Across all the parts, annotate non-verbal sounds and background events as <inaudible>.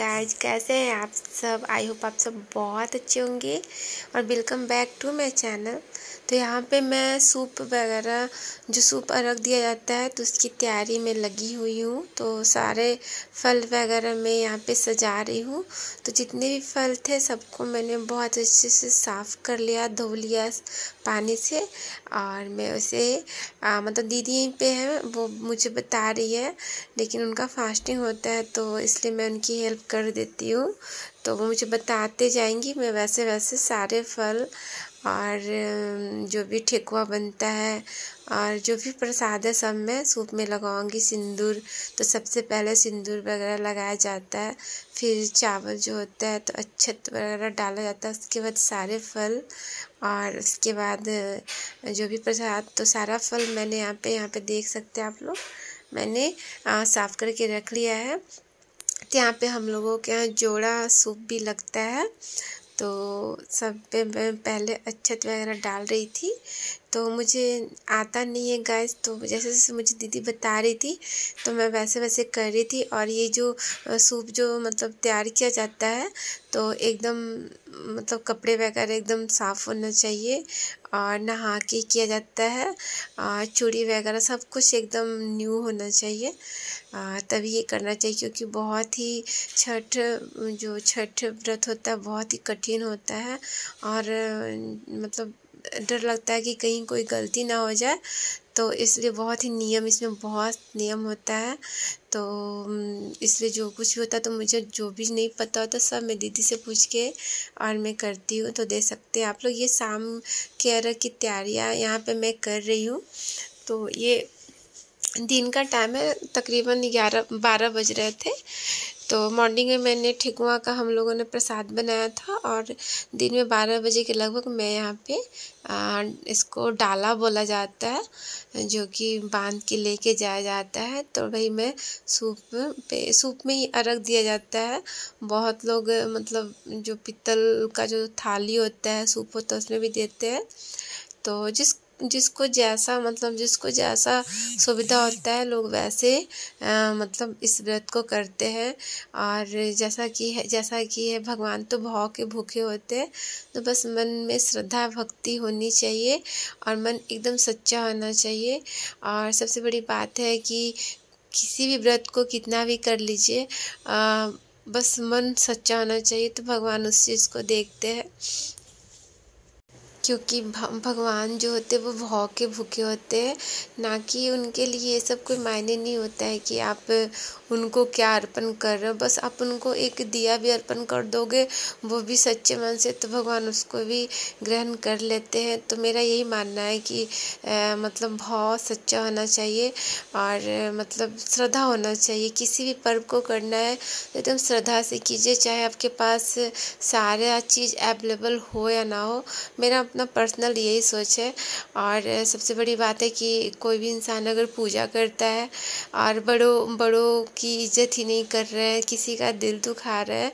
guys कैसे हैं आप सब आई होप आप सब बहुत अच्छे होंगे और welcome back to my channel तो यहाँ पे मैं सूप वगैरह जो सूप अरग दिया जाता है तो उसकी तैयारी में लगी हुई हूँ तो सारे फल वगैरह मैं यहाँ पे सजा रही हूँ तो जितने भी फल थे सबको मैंने बहुत अच्छे से साफ़ कर लिया धो लिया पानी से और मैं उसे आ, मतलब दीदी पे है वो मुझे बता रही है लेकिन उनका फास्टिंग होता है तो इसलिए मैं उनकी हेल्प कर देती हूँ तो वो मुझे बताते जाएंगी मैं वैसे वैसे सारे फल और जो भी ठेकुआ बनता है और जो भी प्रसाद है सब मैं सूप में लगाऊंगी सिंदूर तो सबसे पहले सिंदूर वगैरह लगाया जाता है फिर चावल जो होता है तो अच्छत वगैरह डाला जाता है उसके बाद सारे फल और उसके बाद जो भी प्रसाद तो सारा फल मैंने यहाँ पे यहाँ पे देख सकते हैं आप लोग मैंने साफ़ करके रख लिया है तो यहाँ पर हम लोगों के यहाँ जोड़ा सूप भी लगता है तो सब पे मैं पहले अच्छत वगैरह डाल रही थी तो मुझे आता नहीं है गैस तो जैसे जैसे मुझे दीदी बता रही थी तो मैं वैसे वैसे कर रही थी और ये जो सूप जो मतलब तैयार किया जाता है तो एकदम मतलब कपड़े वगैरह एकदम साफ़ होना चाहिए और नहा के किया जाता है और चूड़ी वगैरह सब कुछ एकदम न्यू होना चाहिए तभी ये करना चाहिए क्योंकि बहुत ही छठ जो छठ व्रत होता है बहुत ही कठिन होता है और मतलब डर लगता है कि कहीं कोई गलती ना हो जाए तो इसलिए बहुत ही नियम इसमें बहुत नियम होता है तो इसलिए जो कुछ भी होता है तो मुझे जो भी नहीं पता होता सब मैं दीदी से पूछ के और मैं करती हूँ तो दे सकते हैं आप लोग ये शाम के अरग की तैयारियाँ यहाँ पे मैं कर रही हूँ तो ये दिन का टाइम है तकरीबन ग्यारह बारह बज रहे थे तो मॉर्निंग में मैंने ठेकुआ का हम लोगों ने प्रसाद बनाया था और दिन में बारह बजे के लगभग मैं यहाँ पे आ, इसको डाला बोला जाता है जो कि बांध के लेके जाया जाता है तो भाई मैं सूप पे सूप में ही अरग दिया जाता है बहुत लोग मतलब जो पित्तल का जो थाली होता है सूप होता है उसमें भी देते हैं तो जिस जिसको जैसा मतलब जिसको जैसा सुविधा होता है लोग वैसे आ, मतलब इस व्रत को करते हैं और जैसा कि है जैसा कि है भगवान तो भाव के भूखे होते हैं तो बस मन में श्रद्धा भक्ति होनी चाहिए और मन एकदम सच्चा होना चाहिए और सबसे बड़ी बात है कि किसी भी व्रत को कितना भी कर लीजिए बस मन सच्चा होना चाहिए तो भगवान उस चीज़ को देखते हैं क्योंकि भगवान जो होते हैं वो भाव के भूखे होते हैं ना कि उनके लिए ये सब कोई मायने नहीं होता है कि आप उनको क्या अर्पण कर रहे हो बस आप उनको एक दिया भी अर्पण कर दोगे वो भी सच्चे मन से तो भगवान उसको भी ग्रहण कर लेते हैं तो मेरा यही मानना है कि आ, मतलब भाव सच्चा होना चाहिए और मतलब श्रद्धा होना चाहिए किसी भी पर्व को करना है तो एकदम श्रद्धा से कीजिए चाहे आपके पास सारा चीज़ अवेलेबल हो या ना हो मेरा अपना पर्सनल यही सोच है और सबसे बड़ी बात है कि कोई भी इंसान अगर पूजा करता है और बड़ों बड़ों की इज्जत ही नहीं कर रहे हैं किसी का दिल दुखा रहे हैं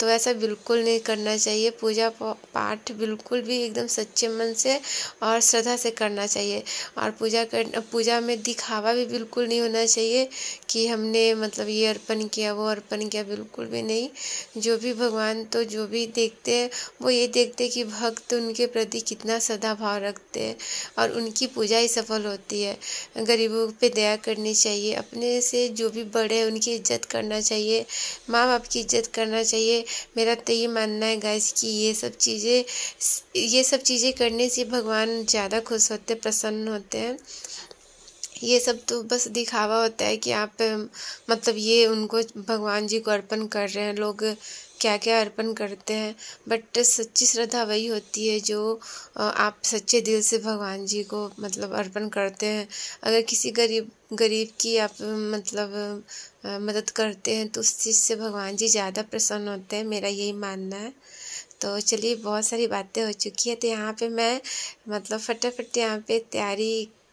तो ऐसा बिल्कुल नहीं करना चाहिए पूजा पाठ बिल्कुल भी एकदम सच्चे मन से और श्रद्धा से करना चाहिए और पूजा कर पूजा में दिखावा भी बिल्कुल नहीं होना चाहिए कि हमने मतलब ये अर्पण किया वो अर्पण किया बिल्कुल भी नहीं जो भी भगवान तो जो भी देखते हैं वो ये देखते कि भक्त उनके प्रति प्रति कितना भाव रखते हैं और उनकी पूजा ही सफल होती है गरीबों पे दया करनी चाहिए अपने से जो भी बड़े हैं उनकी इज्जत करना चाहिए माँ बाप की इज्जत करना चाहिए मेरा तो ये मानना है गैस कि ये सब चीज़ें ये सब चीज़ें करने से भगवान ज़्यादा खुश होते प्रसन्न होते हैं ये सब तो बस दिखावा होता है कि आप मतलब ये उनको भगवान जी को अर्पण कर रहे हैं लोग क्या क्या अर्पण करते हैं बट सच्ची श्रद्धा वही होती है जो आप सच्चे दिल से भगवान जी को मतलब अर्पण करते हैं अगर किसी गरीब गरीब की आप मतलब मदद करते हैं तो उस चीज़ से भगवान जी ज़्यादा प्रसन्न होते हैं मेरा यही मानना है तो चलिए बहुत सारी बातें हो चुकी है तो यहाँ पे मैं मतलब फटाफट यहाँ पे तैयारी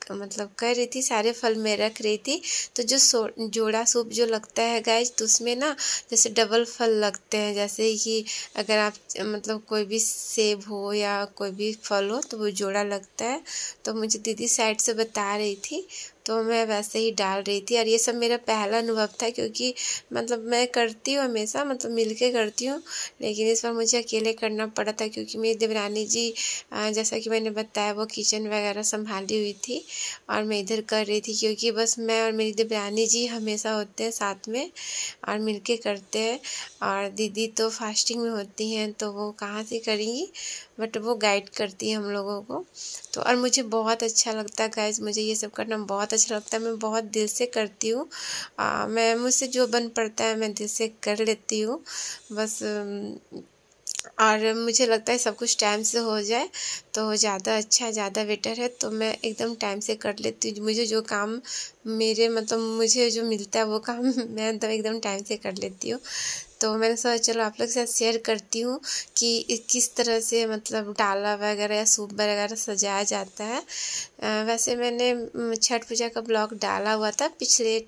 तो मतलब कर रही थी सारे फल में रख रही थी तो जो सो जोड़ा सूप जो लगता है गाइज तो उसमें ना जैसे डबल फल लगते हैं जैसे कि अगर आप मतलब कोई भी सेब हो या कोई भी फल हो तो वो जोड़ा लगता है तो मुझे दीदी साइड से बता रही थी तो मैं वैसे ही डाल रही थी और ये सब मेरा पहला अनुभव था क्योंकि मतलब मैं करती हूँ हमेशा मतलब मिल के करती हूँ लेकिन इस बार मुझे अकेले करना पड़ा था क्योंकि मेरी देवरानी जी जैसा कि मैंने बताया वो किचन वगैरह संभाली हुई थी और मैं इधर कर रही थी क्योंकि बस मैं और मेरी देवरानी जी हमेशा होते हैं साथ में और मिल के करते हैं और दीदी तो फास्टिंग में होती हैं तो वो कहाँ से करेंगी बट वो गाइड करती है हम लोगों को तो और मुझे बहुत अच्छा लगता है गाइज मुझे ये सब करना बहुत अच्छा लगता है मैं बहुत दिल से करती हूँ मैं मुझसे जो बन पड़ता है मैं दिल से कर लेती हूँ बस और मुझे लगता है सब कुछ टाइम से हो जाए तो ज़्यादा अच्छा ज़्यादा बेटर है तो मैं एकदम टाइम से कर लेती हूँ मुझे जो काम मेरे मतलब मुझे जो मिलता है वो काम <laughs> मैं तो एकदम टाइम से कर लेती हूँ तो मैंने सोचा चलो आप लोग के साथ शेयर करती हूँ कि किस तरह से मतलब डाला वगैरह या सूप वगैरह सजाया जाता है वैसे मैंने छठ पूजा का ब्लॉग डाला हुआ था पिछले